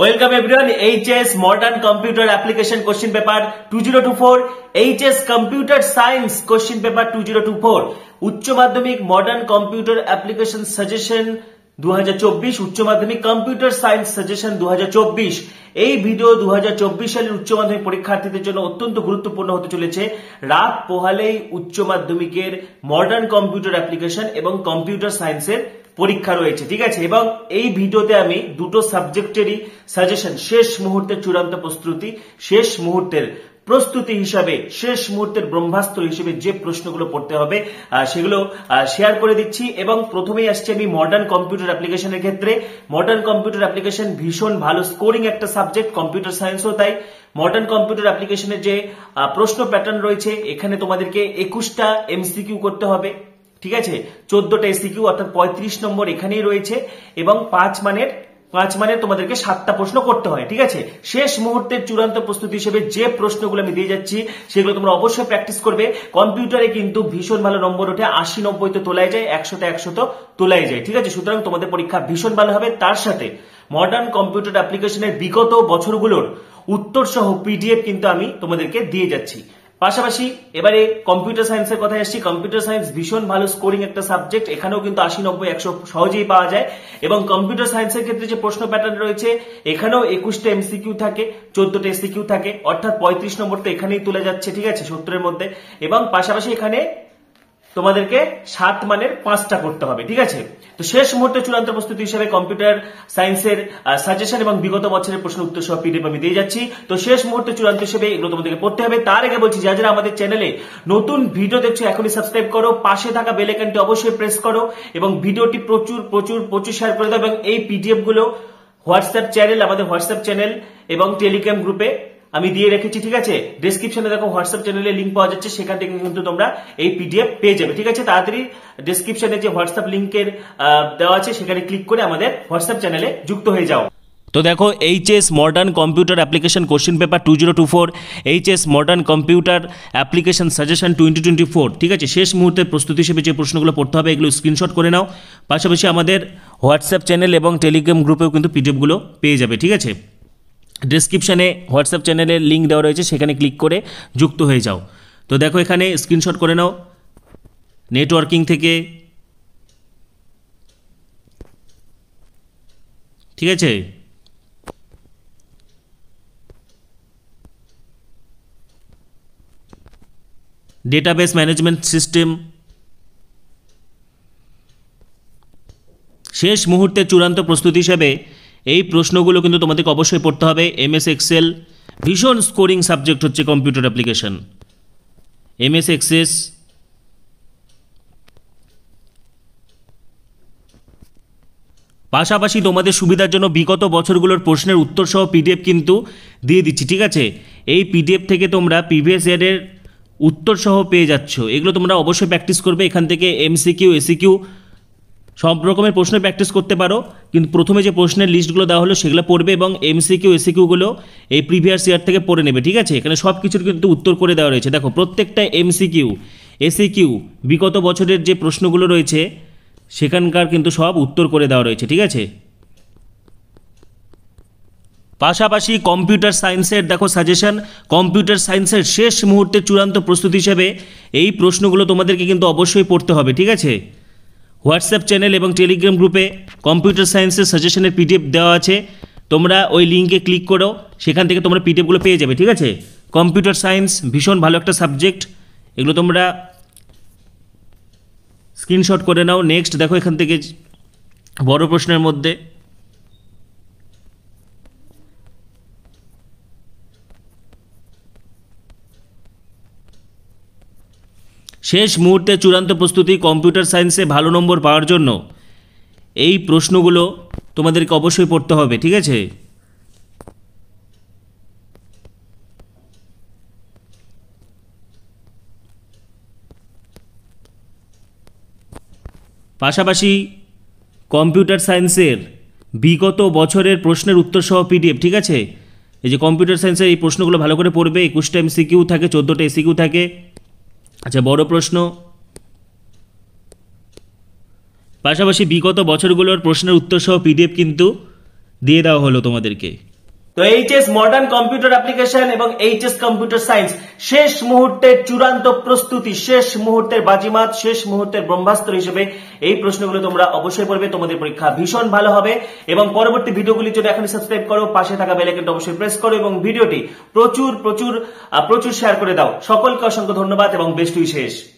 welcome everyone HS modern computer application question paper two zero two four HS computer science question paper two zero two four উচ্চ মাধ্যমিক modern computer application suggestion দু উচ্চ মাধ্যমিক computer science suggestion দু এই video দু সালের উচ্চ মাধ্যমিক পরীক্ষার্থীদের জন্য অত্যন্ত গুরুত্বপূর্ণ হতে চলেছে রাত পোহালেই উচ্চ মাধ্যমিকের মডার্ন কম্পিউটার অ্যাপ্লিকেশন এবং কম্পিউটার সায়েন্সের পরীক্ষা রয়েছে ঠিক আছে এবং এই ভিডিওতে আমি দুটো সাবজেক্টেরই সাজেশন শেষ মুহূর্তের চূড়ান্ত প্রস্তুতি শেষ মুহূর্তের প্রস্তুতি হিসাবে শেষ মুহূর্তের ব্রহ্মাস্ত্র হিসেবে যে প্রশ্নগুলো পড়তে হবে সেগুলো শেয়ার করে দিচ্ছি এবং প্রথমেই আসছি আমি মডার্ন কম্পিউটার অ্যাপ্লিকেশনের ক্ষেত্রে মডার্ন কম্পিউটার অ্যাপ্লিকেশন ভীষণ ভালো স্কোরিং একটা সাবজেক্ট কম্পিউটার সায়েন্সও তাই মডার্ন কম্পিউটার অ্যাপ্লিকেশনের যে প্রশ্ন প্যাটার্ন রয়েছে এখানে তোমাদেরকে একুশটা এমসিকিউ করতে হবে ঠিক আছে চোদ্দটা এসিকিউ e অর্থাৎ পঁয়ত্রিশ নম্বর এখানেই রয়েছে এবং পাঁচ মানের পাঁচ মানে তোমাদেরকে সাতটা প্রশ্ন করতে হয় ঠিক আছে শেষ মুহূর্তের চূড়ান্ত প্রস্তুতি হিসেবে যে প্রশ্নগুলো আমি দিয়ে যাচ্ছি সেগুলো তোমরা অবশ্যই প্র্যাকটিস করবে কম্পিউটারে কিন্তু ভীষণ ভালো নম্বর ওঠে আশি নব্বই তো তোলাই যায় একশোতে একশো তো তোলাই যায় ঠিক আছে সুতরাং তোমাদের পরীক্ষা ভীষণ ভালো হবে তার সাথে মডার্ন কম্পিউটার অ্যাপ্লিকেশনের বিগত বছরগুলোর উত্তর সহ পিডিএফ কিন্তু আমি তোমাদেরকে দিয়ে যাচ্ছি পাশাপাশি এবারে কম্পিউটার সায়েন্সের কথা এসেছি কম্পিউটার সায়েন্স ভীষণ ভালো স্কোরিং একটা সাবজেক্ট এখানেও কিন্তু আশি নব্বই একশো সহজেই পাওয়া যায় এবং কম্পিউটার সায়েন্সের ক্ষেত্রে যে প্রশ্ন প্যাটার্ন রয়েছে এখানেও একুশটা এমসিকিউ থাকে চোদ্দটা এসিকিউ থাকে অর্থাৎ পঁয়ত্রিশ নম্বর তো এখানেই তুলে যাচ্ছে ঠিক আছে সত্তরের মধ্যে এবং পাশাপাশি এখানে তোমাদেরকে সাত মানের পাঁচটা করতে হবে ঠিক আছে তো শেষ মুহূর্তে চূড়ান্ত প্রস্তুতি হিসেবে কম্পিউটার সায়েন্সের সাজেশন এবং বিগত বছরের প্রশ্ন উত্তর সহ পিডিএফ আমি দিয়ে যাচ্ছি তো শেষ মুহূর্তে চূড়ান্ত হিসেবে এগুলো তোমাদেরকে পড়তে হবে তার আগে বলছি যারা যারা আমাদের চ্যানেলে নতুন ভিডিও দেখছো এখনই সাবস্ক্রাইব করো পাশে থাকা বেল আইকনটি অবশ্যই প্রেস করো এবং ভিডিওটি প্রচুর প্রচুর প্রচুর শেয়ার করে দাও এবং এই পিডিএফ গুলো হোয়াটসঅ্যাপ চ্যানেল আমাদের হোয়াটসঅ্যাপ চ্যানেল এবং টেলিগ্রাম গ্রুপে আমি দিয়ে রেখেছি ঠিক আছে ডিসক্রিপশনে দেখো হোয়াটসঅ্যাপ চ্যানেলে লিঙ্ক পাওয়া যাচ্ছে সেখান থেকে কিন্তু তোমরা এই পিডিএফ পেয়ে যাবে ঠিক আছে তাড়াতাড়ি ডিসক্রিপশনে যে হোয়াটসঅ্যাপ লিঙ্কের দেওয়া আছে সেখানে ক্লিক করে আমাদের হোয়াটসঅ্যাপ চ্যানেলে যুক্ত হয়ে যাও তো দেখো HS modern computer application question paper two zero two four HS modern computer application suggestion twenty twenty four ঠিক আছে শেষ মুহূর্তের প্রস্তুতি হিসেবে যে প্রশ্নগুলো পড়তে হবে এগুলো স্ক্রিনশট করে নাও পাশাপাশি আমাদের হোয়াটসঅ্যাপ চ্যানেল এবং টেলিগ্রাম গ্রুপেও কিন্তু পিডিএফগুলো পেয়ে যাবে ঠিক আছে ডিসক্রিপশানে হোয়াটসঅ্যাপ চ্যানেলের লিঙ্ক দেওয়া রয়েছে সেখানে ক্লিক করে যুক্ত হয়ে যাও তো দেখো এখানে স্ক্রিনশট করে নাও নেটওয়ার্কিং থেকে ঠিক আছে ডেটাবেস ম্যানেজমেন্ট সিস্টেম শেষ মুহূর্তে চূড়ান্ত প্রস্তুতি হিসেবে এই প্রশ্নগুলো কিন্তু তোমাদেরকে অবশ্যই পড়তে হবে এমএস এক্সেল ভীষণ স্কোরিং সাবজেক্ট হচ্ছে কম্পিউটার অ্যাপ্লিকেশন এস এক্সেস পাশাপাশি তোমাদের সুবিধার জন্য বিগত বছরগুলোর প্রশ্নের উত্তর সহ পিডিএফ কিন্তু দিয়ে দিচ্ছি ঠিক আছে এই পিডিএফ থেকে তোমরা প্রিভিয়াস ইয়ারের উত্তর সহ পেয়ে যাচ্ছ এগুলো তোমরা অবশ্যই প্র্যাকটিস করবে এখান থেকে এমসিকিউ এসিকিউ সব রকমের প্রশ্নে প্র্যাকটিস করতে পারো কিন্তু প্রথমে যে প্রশ্নের লিস্টগুলো দেওয়া হলো সেগুলো পড়বে এবং এমসিকিউ এসিকিউগুলো এই প্রিভিয়াস ইয়ার থেকে পড়ে নেবে ঠিক আছে এখানে সব কিছুর কিন্তু উত্তর করে দেওয়া রয়েছে দেখো প্রত্যেকটা এমসিকিউ এসিকিউ বিগত বছরের যে প্রশ্নগুলো রয়েছে সেখানকার কিন্তু সব উত্তর করে দেওয়া রয়েছে ঠিক আছে পাশাপাশি কম্পিউটার সায়েন্সের দেখো সাজেশন কম্পিউটার সায়েন্সের শেষ মুহূর্তে চূড়ান্ত প্রস্তুতি হিসেবে এই প্রশ্নগুলো তোমাদেরকে কিন্তু অবশ্যই পড়তে হবে ঠিক আছে হোয়াটসঅ্যাপ চ্যানেল এবং টেলিগ্রাম গ্রুপে কম্পিউটার সায়েন্সের সাজেশনের পিডিএফ দেওয়া আছে তোমরা ওই লিঙ্কে ক্লিক করো সেখান থেকে তোমরা পিডিএফগুলো পেয়ে যাবে ঠিক আছে কম্পিউটার সায়েন্স ভীষণ ভালো একটা সাবজেক্ট এগুলো তোমরা স্ক্রিনশট করে নাও নেক্সট দেখো এখান থেকে বড় প্রশ্নের মধ্যে শেষ মুহূর্তে চূড়ান্ত প্রস্তুতি কম্পিউটার সায়েন্সে ভালো নম্বর পাওয়ার জন্য এই প্রশ্নগুলো তোমাদেরকে অবশ্যই পড়তে হবে ঠিক আছে পাশাপাশি কম্পিউটার সায়েন্সের বিগত বছরের প্রশ্নের উত্তর সহ পিডিএফ ঠিক আছে এই যে কম্পিউটার সায়েন্সের এই প্রশ্নগুলো ভালো করে পড়বে একুশটা এমসিকিউ থাকে চোদ্দোটা এসিকিউ থাকে আচ্ছা বড় প্রশ্ন পাশাপাশি বিগত বছরগুলোর প্রশ্নের উত্তরসহ পিডিএফ কিন্তু দিয়ে দেওয়া হলো তোমাদেরকে তো এইচএস মডার্ন কম্পিউটার অ্যাপ্লিকেশন এবং এইচএস কম্পিউটার সায়েন্স শেষ মুহূর্তের চূড়ান্ত প্রস্তুতি শেষ মুহূর্তের বাজিমাত শেষ মুহূর্তের ব্রহ্মাস্ত্র হিসেবে এই প্রশ্নগুলো তোমরা অবশ্যই পড়বে তোমাদের পরীক্ষা ভীষণ ভালো হবে এবং পরবর্তী ভিডিওগুলির জন্য এখন সাবস্ক্রাইব করো পাশে থাকা বেলাইকনটা অবশ্যই প্রেস করো এবং ভিডিওটি প্রচুর প্রচুর প্রচুর শেয়ার করে দাও সকলকে অসংখ্য ধন্যবাদ এবং বেস্ট উইশেষ